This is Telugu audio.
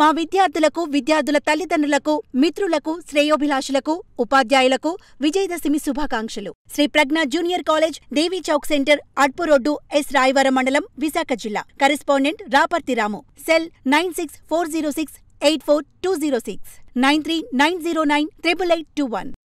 మా విద్యార్థులకు విద్యార్థుల తల్లిదండ్రులకు మిత్రులకు శ్రేయోభిలాషులకు ఉపాధ్యాయులకు విజయదశమి శుభాకాంక్షలు Sri Pragna junior college Devi Chowk centre అడ్పు రోడ్డు ఎస్ రాయవరం మండలం విశాఖ జిల్లా correspondent Raparthi Ramu cell nine six four zero six eight four two zero six nine three nine zero nine triple eight two one